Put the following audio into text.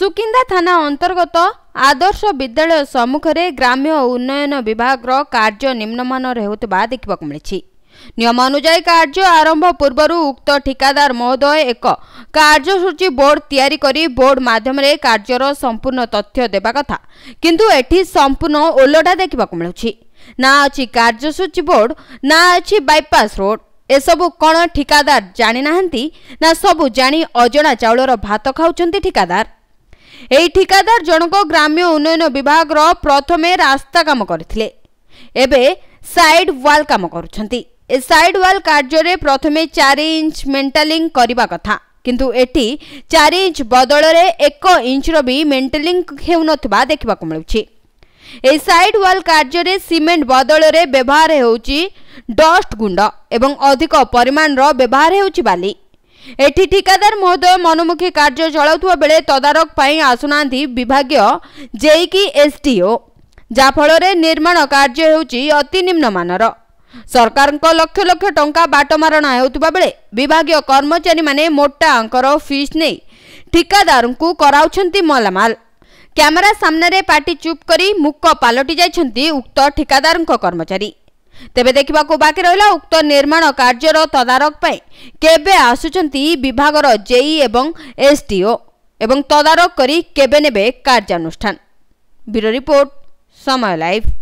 ସୁକିନ୍ଦା ଥାନା ଅନ୍ତର୍ଗତ ଆଦର୍ଶ ବିଦ୍ୟାଳୟ ସମ୍ମୁଖରେ ଗ୍ରାମ୍ୟ ଉନ୍ନୟନ ବିଭାଗର କାର୍ଯ୍ୟ ନିମ୍ନମାନର ହେଉଥିବା ଦେଖିବାକୁ ମିଳିଛି ନିୟମ ଅନୁଯାୟୀ କାର୍ଯ୍ୟ ଆରମ୍ଭ ପୂର୍ବରୁ ଉକ୍ତ ଠିକାଦାର ମହୋଦୟ ଏକ କାର୍ଯ୍ୟସୂଚୀ ବୋର୍ଡ ତିଆରି କରି ବୋର୍ଡ ମାଧ୍ୟମରେ କାର୍ଯ୍ୟର ସମ୍ପୂର୍ଣ୍ଣ ତଥ୍ୟ ଦେବା କଥା କିନ୍ତୁ ଏଠି ସମ୍ପୂର୍ଣ୍ଣ ଓଲଟା ଦେଖିବାକୁ ମିଳୁଛି ନା ଅଛି କାର୍ଯ୍ୟସୂଚୀ ବୋର୍ଡ ନା ଅଛି ବାଇପାସ୍ ରୋଡ୍ ଏସବୁ କ'ଣ ଠିକାଦାର ଜାଣିନାହାନ୍ତି ନା ସବୁ ଜାଣି ଅଜଣା ଚାଉଳର ଭାତ ଖାଉଛନ୍ତି ଠିକାଦାର ଏହି ଠିକାଦାର ଜଣକ ଗ୍ରାମ୍ୟ ଉନ୍ନୟନ ବିଭାଗର ପ୍ରଥମେ ରାସ୍ତା କାମ କରିଥିଲେ ଏବେ ସାଇଡ୍ ୱାଲ୍ କାମ କରୁଛନ୍ତି ଏ ସାଇଡ୍ ୱାଲ୍ କାର୍ଯ୍ୟରେ ପ୍ରଥମେ ଚାରି ଇଞ୍ଚ ମେଣ୍ଟାଲିଂ କରିବା କଥା କିନ୍ତୁ ଏଠି ଚାରି ଇଞ୍ଚ ବଦଳରେ ଏକ ଇଞ୍ଚର ବି ମେଣ୍ଟାଲିଂ ହେଉନଥିବା ଦେଖିବାକୁ ମିଳୁଛି ଏହି ସାଇଡ୍ ୱାଲ୍ କାର୍ଯ୍ୟରେ ସିମେଣ୍ଟ ବଦଳରେ ବ୍ୟବହାର ହେଉଛି ଡଷ୍ଟ ଗୁଣ୍ଡ ଏବଂ ଅଧିକ ପରିମାଣର ବ୍ୟବହାର ହେଉଛି ବାଲି ଏଠି ଠିକାଦାର ମହୋଦୟ ମନୋମୁଖୀ କାର୍ଯ୍ୟ ଚଳାଉଥିବା ବେଳେ ତଦାରଖ ପାଇଁ ଆସୁନାହାନ୍ତି ବିଭାଗୀୟ ଜେଇକି ଏସ୍ଡିଓ ଯାହାଫଳରେ ନିର୍ମାଣ କାର୍ଯ୍ୟ ହେଉଛି ଅତି ନିମ୍ନମାନର ସରକାରଙ୍କ ଲକ୍ଷ ଲକ୍ଷ ଟଙ୍କା ବାଟମାରଣା ହେଉଥିବା ବେଳେ ବିଭାଗୀୟ କର୍ମଚାରୀମାନେ ମୋଟା ଅଙ୍କର ଫିସ୍ ନେଇ ଠିକାଦାରଙ୍କୁ କରାଉଛନ୍ତି ମାଲାମାଲ କ୍ୟାମେରା ସାମ୍ନାରେ ପାଟି ଚୁପ୍ କରି ମୁକ ପାଲଟି ଯାଇଛନ୍ତି ଉକ୍ତ ଠିକାଦାରଙ୍କ କର୍ମଚାରୀ ତେବେ ଦେଖିବାକୁ ବାକି ରହିଲା ଉକ୍ତ ନିର୍ମାଣ କାର୍ଯ୍ୟର ତଦାରଖ ପାଇଁ କେବେ ଆସୁଛନ୍ତି ବିଭାଗର ଜେଇ ଏବଂ ଏସ୍ଡିଓ ଏବଂ ତଦାରଖ କରି କେବେ ନେବେ କାର୍ଯ୍ୟାନୁଷ୍ଠାନ ବ୍ୟୁରୋ ରିପୋର୍ଟ ସମୟ ଲାଇଭ୍